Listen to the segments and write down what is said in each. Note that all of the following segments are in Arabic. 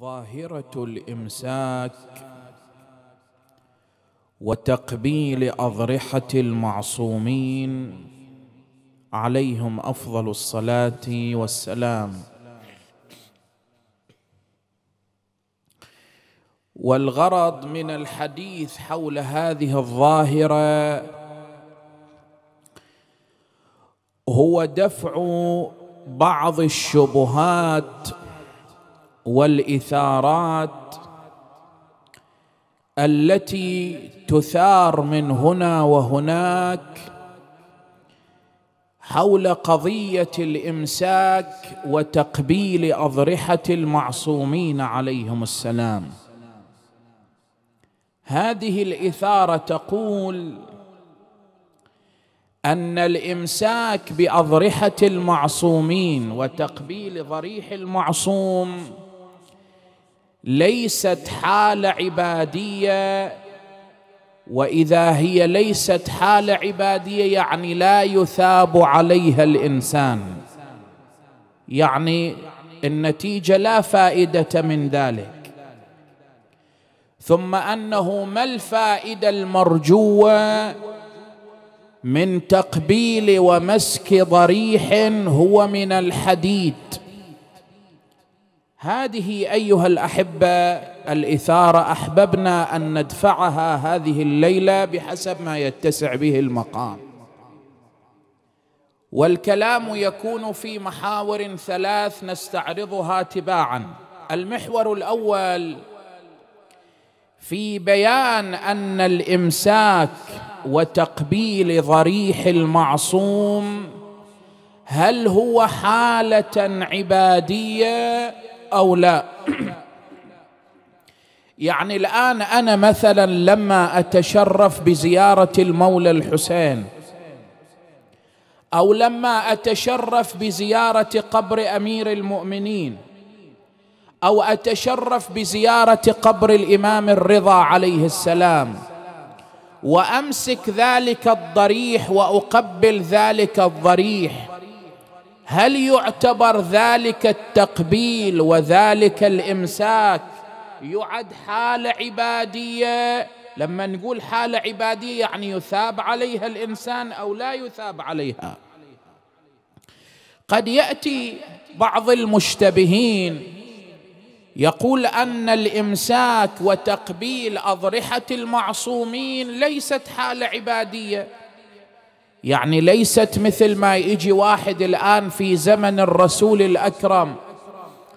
ظاهره الامساك وتقبيل اضرحه المعصومين عليهم افضل الصلاه والسلام والغرض من الحديث حول هذه الظاهره هو دفع بعض الشبهات والاثارات التي تثار من هنا وهناك حول قضيه الامساك وتقبيل اضرحه المعصومين عليهم السلام هذه الاثاره تقول ان الامساك باضرحه المعصومين وتقبيل ضريح المعصوم ليست حاله عباديه واذا هي ليست حاله عباديه يعني لا يثاب عليها الانسان يعني النتيجه لا فائده من ذلك ثم انه ما الفائده المرجوه من تقبيل ومسك ضريح هو من الحديد هذه ايها الاحبه الاثاره احببنا ان ندفعها هذه الليله بحسب ما يتسع به المقام والكلام يكون في محاور ثلاث نستعرضها تباعا المحور الاول في بيان ان الامساك وتقبيل ضريح المعصوم هل هو حاله عباديه او لا يعني الان انا مثلا لما اتشرف بزياره المولى الحسين او لما اتشرف بزياره قبر امير المؤمنين او اتشرف بزياره قبر الامام الرضا عليه السلام وامسك ذلك الضريح واقبل ذلك الضريح هل يعتبر ذلك التقبيل وذلك الامساك يعد حاله عباديه لما نقول حاله عباديه يعني يثاب عليها الانسان او لا يثاب عليها قد ياتي بعض المشتبهين يقول ان الامساك وتقبيل اضرحه المعصومين ليست حاله عباديه يعني ليست مثل ما يجي واحد الان في زمن الرسول الاكرم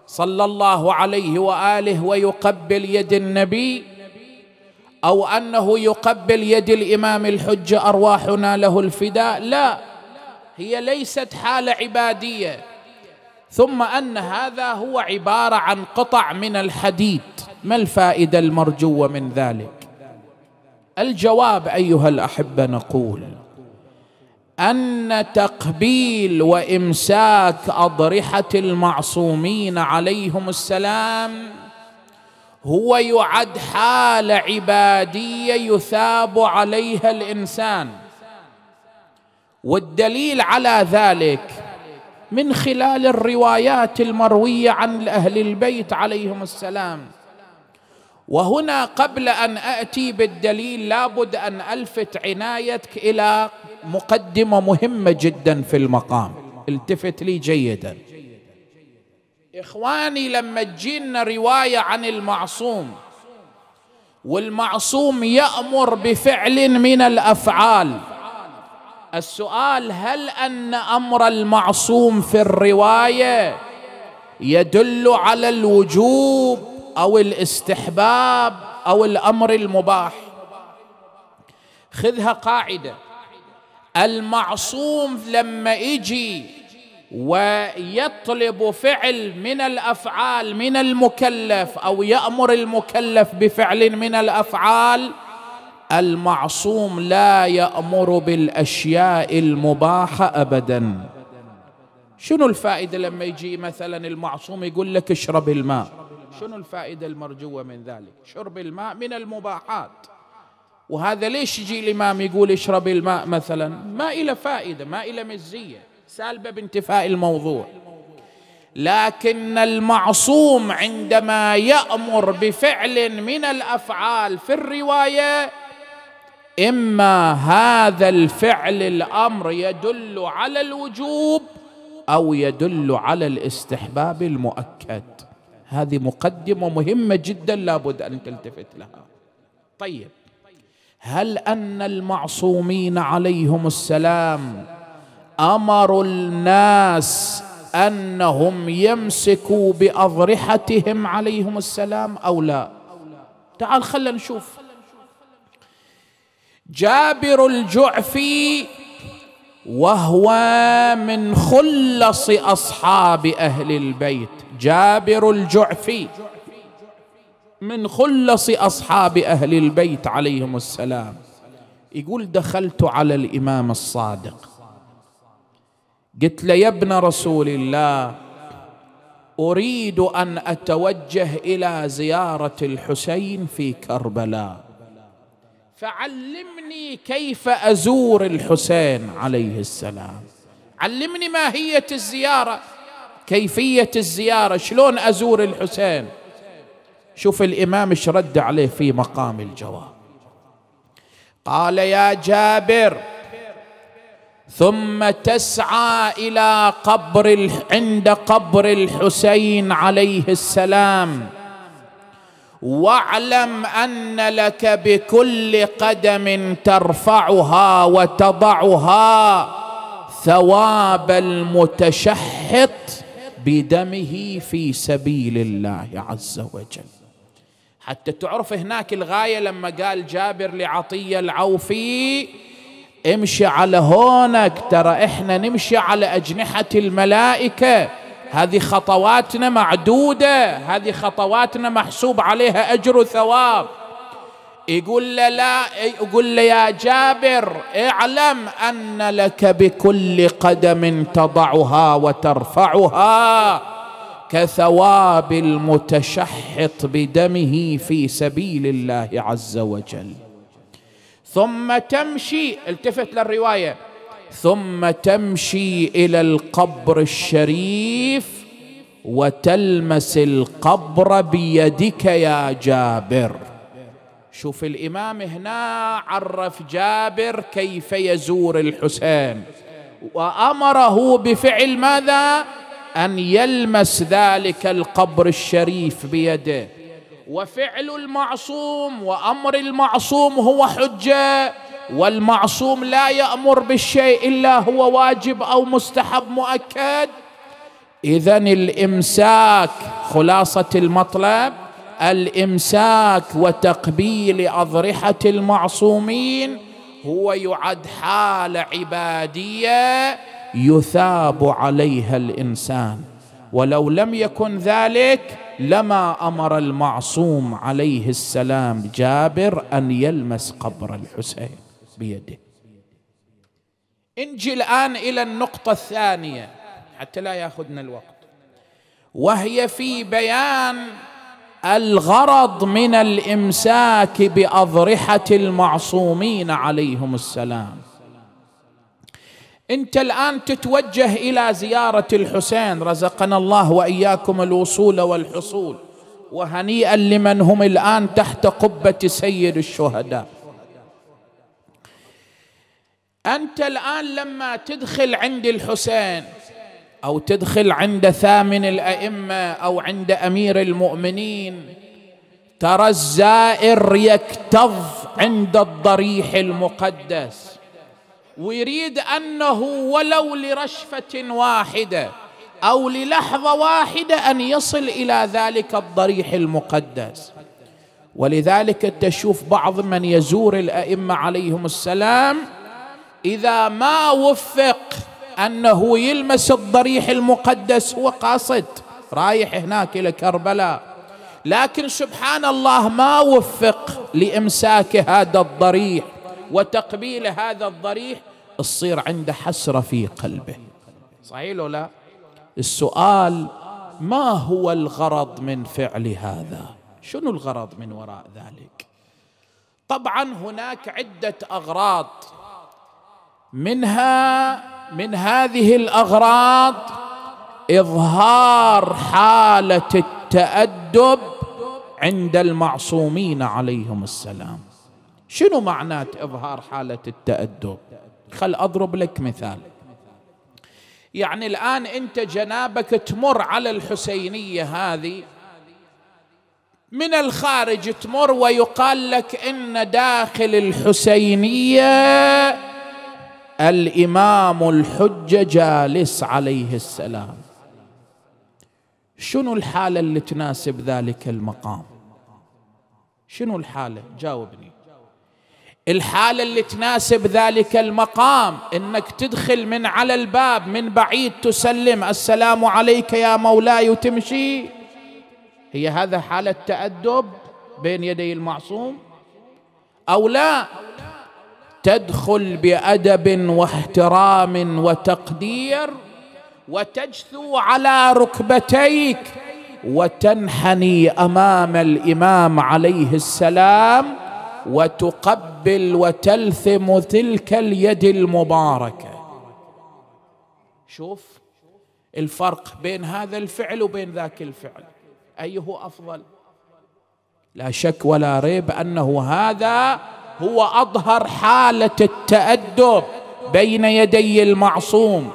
صلى الله عليه واله ويقبل يد النبي او انه يقبل يد الامام الحجه ارواحنا له الفداء لا هي ليست حاله عباديه ثم ان هذا هو عباره عن قطع من الحديد ما الفائده المرجوه من ذلك الجواب ايها الاحبه نقول ان تقبيل وامساك اضرحه المعصومين عليهم السلام هو يعد حاله عباديه يثاب عليها الانسان والدليل على ذلك من خلال الروايات المرويه عن اهل البيت عليهم السلام وهنا قبل ان اتي بالدليل لابد ان الفت عنايتك الى مقدمه مهمه جدا في المقام التفت لي جيدا اخواني لما تجينا روايه عن المعصوم والمعصوم يامر بفعل من الافعال السؤال هل ان امر المعصوم في الروايه يدل على الوجوب او الاستحباب او الامر المباح خذها قاعده المعصوم لما يجي ويطلب فعل من الافعال من المكلف او يامر المكلف بفعل من الافعال المعصوم لا يامر بالاشياء المباحه ابدا شنو الفائده لما يجي مثلا المعصوم يقول لك اشرب الماء شنو الفائدة المرجوة من ذلك شرب الماء من المباحات وهذا ليش يجي الإمام يقول اشرب الماء مثلا ما إلى فائدة ما إلى مزية سالبة بانتفاء الموضوع لكن المعصوم عندما يأمر بفعل من الأفعال في الرواية إما هذا الفعل الأمر يدل على الوجوب أو يدل على الاستحباب المؤكد هذه مقدمة مهمة جدا لابد أن تلتفت لها طيب هل أن المعصومين عليهم السلام أمروا الناس أنهم يمسكوا بأضرحتهم عليهم السلام أو لا تعال خلنا نشوف جابر الجعفي وهو من خلص اصحاب اهل البيت جابر الجعفي من خلص اصحاب اهل البيت عليهم السلام يقول دخلت على الامام الصادق قلت له يا ابن رسول الله اريد ان اتوجه الى زياره الحسين في كربلاء فعلمني كيف ازور الحسين عليه السلام علمني ماهيه الزياره كيفيه الزياره شلون ازور الحسين شوف الامام ايش رد عليه في مقام الجواب قال يا جابر ثم تسعى الى قبر عند قبر الحسين عليه السلام واعلم ان لك بكل قدم ترفعها وتضعها ثواب المتشحط بدمه في سبيل الله عز وجل حتى تعرف هناك الغايه لما قال جابر لعطيه العوفي امشي على هونك ترى احنا نمشي على اجنحه الملائكه هذه خطواتنا معدودة هذه خطواتنا محسوب عليها أجر وثواب يقول له لا يقول له يا جابر اعلم أن لك بكل قدم تضعها وترفعها كثواب المتشحط بدمه في سبيل الله عز وجل ثم تمشي التفت للروايه ثم تمشي الى القبر الشريف وتلمس القبر بيدك يا جابر شوف الامام هنا عرف جابر كيف يزور الحسين وامره بفعل ماذا ان يلمس ذلك القبر الشريف بيده وفعل المعصوم وامر المعصوم هو حجه والمعصوم لا يامر بالشيء الا هو واجب او مستحب مؤكد اذا الامساك خلاصه المطلب الامساك وتقبيل اضرحه المعصومين هو يعد حاله عباديه يثاب عليها الانسان ولو لم يكن ذلك لما امر المعصوم عليه السلام جابر ان يلمس قبر الحسين بيده انجي الان الى النقطه الثانيه حتى لا ياخذنا الوقت وهي في بيان الغرض من الامساك باضرحه المعصومين عليهم السلام انت الان تتوجه الى زياره الحسين رزقنا الله واياكم الوصول والحصول وهنيئا لمن هم الان تحت قبه سيد الشهداء انت الان لما تدخل عند الحسين او تدخل عند ثامن الائمه او عند امير المؤمنين ترى الزائر يكتظ عند الضريح المقدس ويريد انه ولو لرشفه واحده او للحظه واحده ان يصل الى ذلك الضريح المقدس ولذلك تشوف بعض من يزور الائمه عليهم السلام إذا ما وفق أنه يلمس الضريح المقدس هو قاصد رايح هناك إلى كربلاء لكن سبحان الله ما وفق لإمساك هذا الضريح وتقبيل هذا الضريح تصير عنده حسرة في قلبه صحيح ولا لا السؤال ما هو الغرض من فعل هذا شنو الغرض من وراء ذلك طبعا هناك عدة أغراض منها من هذه الاغراض اظهار حاله التادب عند المعصومين عليهم السلام شنو معنات اظهار حاله التادب خل اضرب لك مثال يعني الان انت جنابك تمر على الحسينيه هذه من الخارج تمر ويقال لك ان داخل الحسينيه الامام الحجه جالس عليه السلام شنو الحاله اللي تناسب ذلك المقام شنو الحاله جاوبني الحاله اللي تناسب ذلك المقام انك تدخل من على الباب من بعيد تسلم السلام عليك يا مولاي وتمشي هي هذا حاله تادب بين يدي المعصوم او لا تدخل بادب واحترام وتقدير وتجثو على ركبتيك وتنحني امام الامام عليه السلام وتقبل وتلثم تلك اليد المباركه شوف الفرق بين هذا الفعل وبين ذاك الفعل ايه افضل لا شك ولا ريب انه هذا هو اظهر حاله التادب بين يدي المعصوم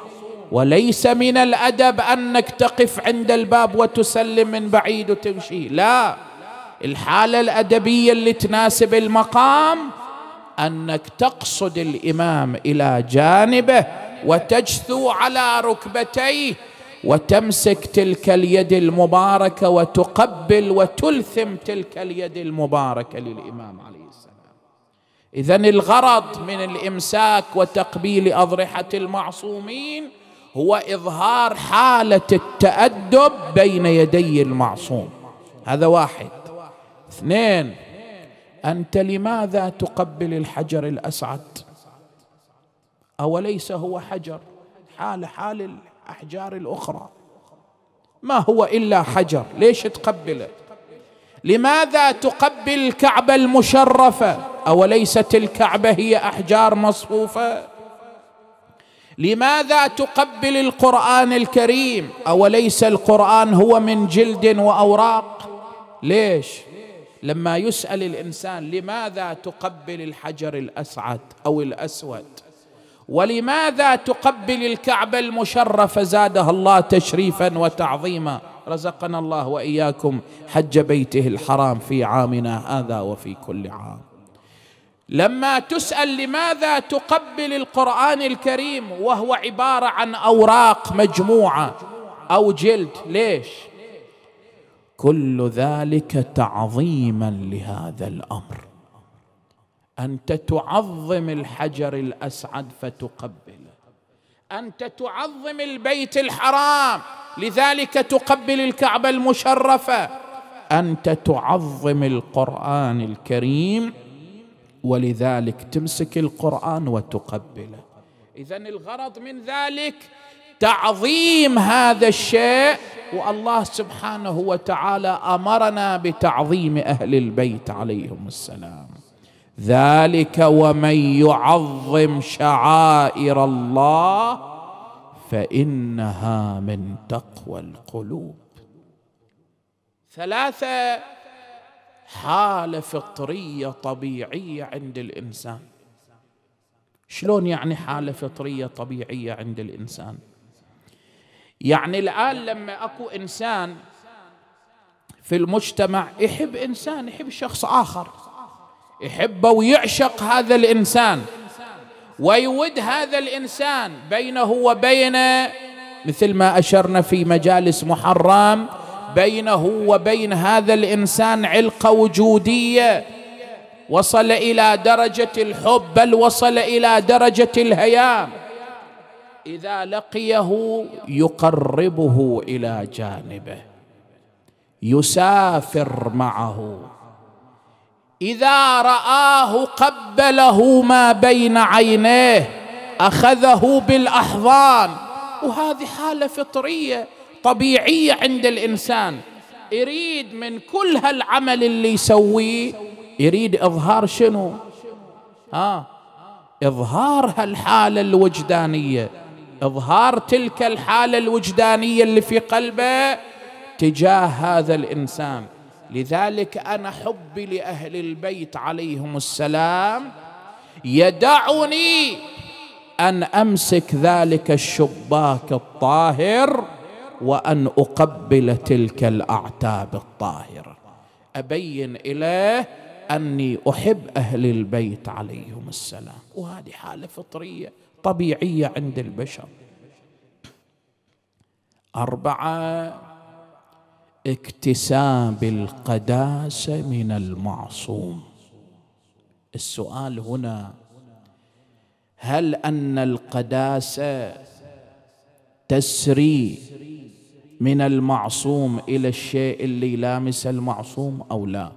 وليس من الادب انك تقف عند الباب وتسلم من بعيد وتمشي لا الحاله الادبيه اللي تناسب المقام انك تقصد الامام الى جانبه وتجثو على ركبتيه وتمسك تلك اليد المباركه وتقبل وتلثم تلك اليد المباركه للامام عليه السلام اذا الغرض من الامساك وتقبيل اضرحه المعصومين هو اظهار حاله التادب بين يدي المعصوم هذا واحد اثنين انت لماذا تقبل الحجر الاسعد اوليس هو حجر حال حال الاحجار الاخرى ما هو الا حجر ليش تقبله لماذا تقبل الكعبه المشرفه اوليست الكعبه هي احجار مصفوفه لماذا تقبل القران الكريم اوليس القران هو من جلد واوراق ليش لما يسال الانسان لماذا تقبل الحجر الاسعد او الاسود ولماذا تقبل الكعبه المشرفه زادها الله تشريفا وتعظيما رزقنا الله واياكم حج بيته الحرام في عامنا هذا وفي كل عام لما تسال لماذا تقبل القران الكريم وهو عباره عن اوراق مجموعه او جلد ليش كل ذلك تعظيما لهذا الامر انت تعظم الحجر الاسعد فتقبله انت تعظم البيت الحرام لذلك تقبل الكعبه المشرفه انت تعظم القران الكريم ولذلك تمسك القرآن وتقبله إذا الغرض من ذلك تعظيم هذا الشيء والله سبحانه وتعالى امرنا بتعظيم اهل البيت عليهم السلام ذلك ومن يعظم شعائر الله فانها من تقوى القلوب ثلاثه حاله فطريه طبيعيه عند الانسان شلون يعني حاله فطريه طبيعيه عند الانسان يعني الان لما اكو انسان في المجتمع يحب انسان يحب شخص اخر يحبه ويعشق هذا الانسان ويود هذا الانسان بينه وبين مثل ما اشرنا في مجالس محرم بينه وبين هذا الانسان علقه وجوديه وصل الى درجه الحب بل وصل الى درجه الهيام اذا لقيه يقربه الى جانبه يسافر معه اذا راه قبله ما بين عينيه اخذه بالاحضان وهذه حاله فطريه طبيعيه عند الانسان يريد من كل هالعمل اللي يسويه يريد اظهار شنو ها اظهار هالحاله الوجدانيه اظهار تلك الحاله الوجدانيه اللي في قلبه تجاه هذا الانسان لذلك انا حبي لاهل البيت عليهم السلام يدعني ان امسك ذلك الشباك الطاهر وان اقبل تلك الاعتاب الطاهره ابين اليه اني احب اهل البيت عليهم السلام وهذه حاله فطريه طبيعيه عند البشر اربعه اكتساب القداسه من المعصوم السؤال هنا هل ان القداسه تسري من المعصوم الى الشيء اللي لامس المعصوم او لا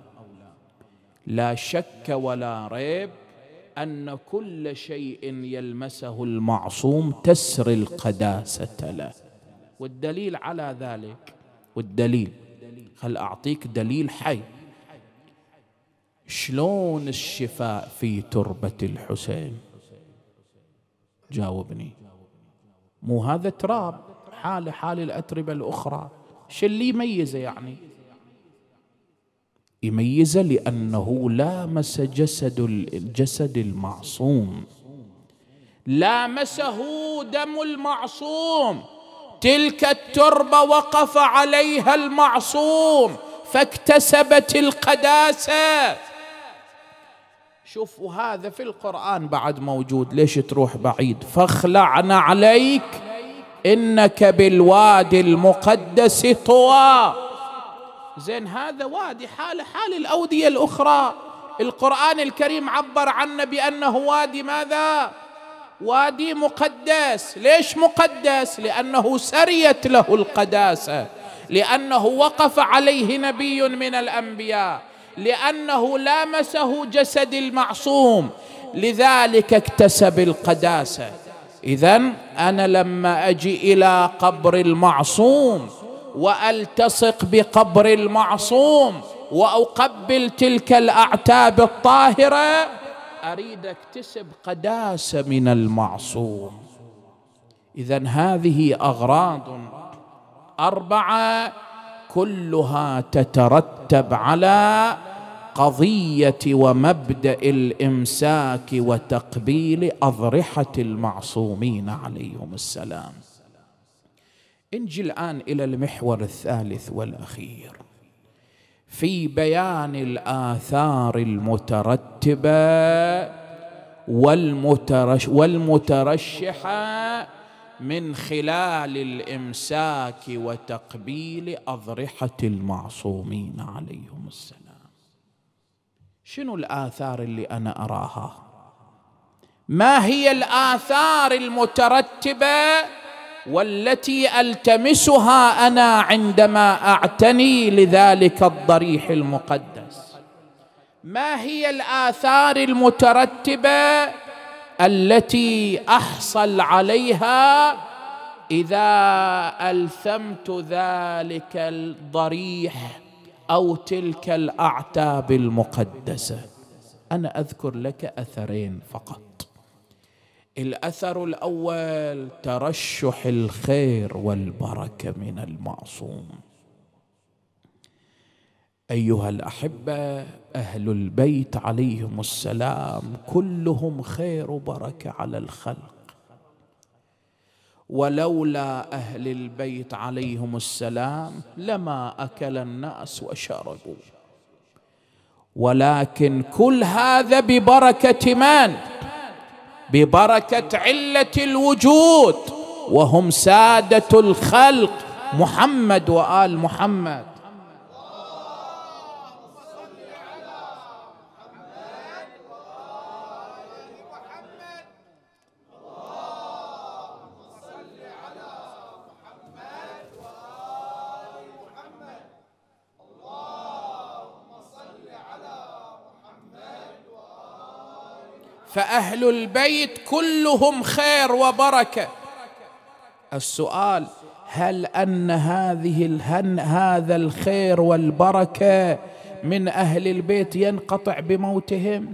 لا شك ولا ريب ان كل شيء يلمسه المعصوم تسري القداسه له والدليل على ذلك والدليل هل اعطيك دليل حي شلون الشفاء في تربه الحسين جاوبني مو هذا تراب حاله حال الأتربة الأخرى اللي يميزه يعني يميزه لأنه لامس جسد الجسد المعصوم لامسه دم المعصوم تلك التربة وقف عليها المعصوم فاكتسبت القداسة شوفوا هذا في القرآن بعد موجود ليش تروح بعيد فاخلع عليك انك بالوادي المقدس طوى زين هذا وادي حال حال الاوديه الاخرى القران الكريم عبر عنه بانه وادي ماذا وادي مقدس ليش مقدس لانه سريت له القداسه لانه وقف عليه نبي من الانبياء لانه لامسه جسد المعصوم لذلك اكتسب القداسه اذا انا لما اجي الى قبر المعصوم والتصق بقبر المعصوم واقبل تلك الاعتاب الطاهره اريد اكتسب قداسه من المعصوم اذا هذه اغراض اربعه كلها تترتب على قضيه ومبدا الامساك وتقبيل اضرحه المعصومين عليهم السلام انجي الان الى المحور الثالث والاخير في بيان الاثار المترتبه والمترش والمترشحه من خلال الامساك وتقبيل اضرحه المعصومين عليهم السلام شنو الآثار اللي أنا أراها ما هي الآثار المترتبة والتي ألتمسها أنا عندما أعتني لذلك الضريح المقدس ما هي الآثار المترتبة التي أحصل عليها إذا ألثمت ذلك الضريح او تلك الاعتاب المقدسه انا اذكر لك اثرين فقط الاثر الاول ترشح الخير والبركه من المعصوم ايها الاحبه اهل البيت عليهم السلام كلهم خير وبركه على الخلق ولولا اهل البيت عليهم السلام لما اكل الناس وشربوا ولكن كل هذا ببركه من ببركه عله الوجود وهم ساده الخلق محمد وال محمد فاهل البيت كلهم خير وبركه السؤال هل ان هذه الهن هذا الخير والبركه من اهل البيت ينقطع بموتهم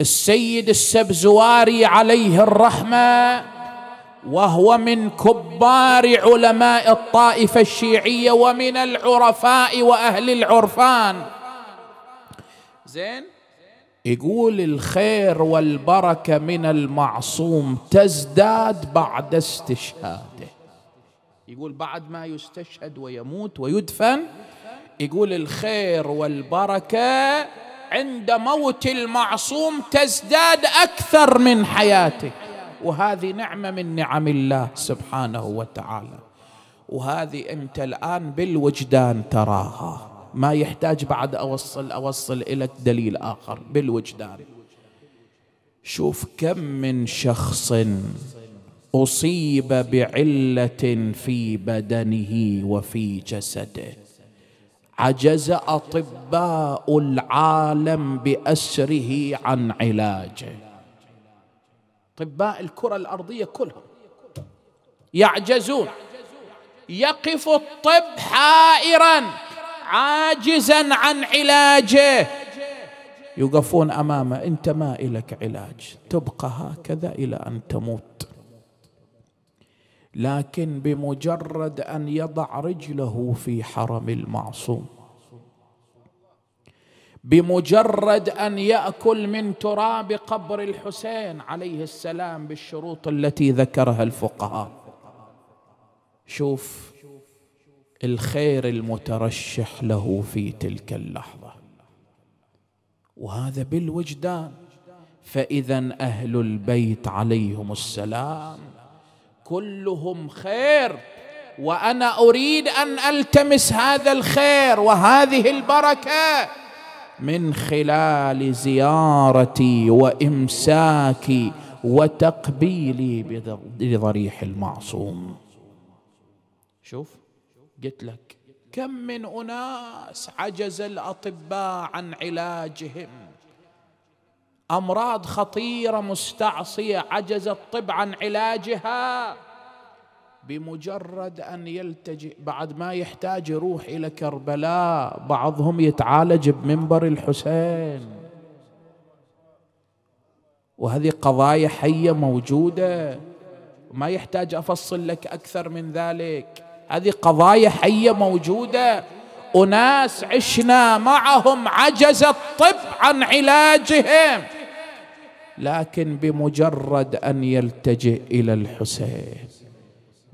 السيد السبزواري عليه الرحمه وهو من كبار علماء الطائفه الشيعيه ومن العرفاء واهل العرفان زين يقول الخير والبركة من المعصوم تزداد بعد استشهاده يقول بعد ما يستشهد ويموت ويدفن يقول الخير والبركة عند موت المعصوم تزداد أكثر من حياته وهذه نعمة من نعم الله سبحانه وتعالى وهذه أنت الآن بالوجدان تراها ما يحتاج بعد أوصل أوصل إلى دليل آخر بالوجدان شوف كم من شخص أصيب بعلة في بدنه وفي جسده عجز أطباء العالم بأسره عن علاجه أطباء الكرة الأرضية كلهم يعجزون يقف الطب حائرا عاجزا عن علاجه يقفون امامه انت ما الك علاج تبقى هكذا الى ان تموت لكن بمجرد ان يضع رجله في حرم المعصوم بمجرد ان ياكل من تراب قبر الحسين عليه السلام بالشروط التي ذكرها الفقهاء شوف الخير المترشح له في تلك اللحظه وهذا بالوجدان فاذا اهل البيت عليهم السلام كلهم خير وانا اريد ان التمس هذا الخير وهذه البركه من خلال زيارتي وامساكي وتقبيلي بضريح المعصوم شوف قلت لك كم من أناس عجز الأطباء عن علاجهم أمراض خطيرة مستعصية عجز الطب عن علاجها بمجرد أن يلتجئ بعد ما يحتاج يروح إلى كربلاء بعضهم يتعالج بمنبر الحسين وهذه قضايا حية موجودة ما يحتاج أفصل لك أكثر من ذلك هذه قضايا حيه موجوده اناس عشنا معهم عجز الطب عن علاجهم لكن بمجرد ان يلتجئ الى الحسين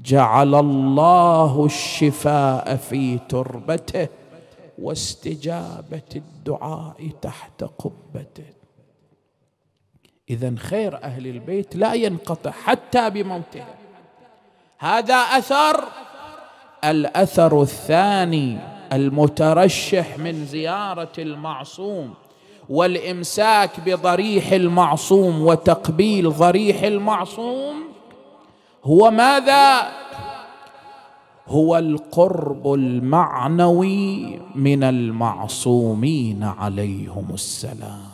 جعل الله الشفاء في تربته واستجابه الدعاء تحت قبته اذا خير اهل البيت لا ينقطع حتى بموتهم هذا اثر الاثر الثاني المترشح من زياره المعصوم والامساك بضريح المعصوم وتقبيل ضريح المعصوم هو ماذا هو القرب المعنوي من المعصومين عليهم السلام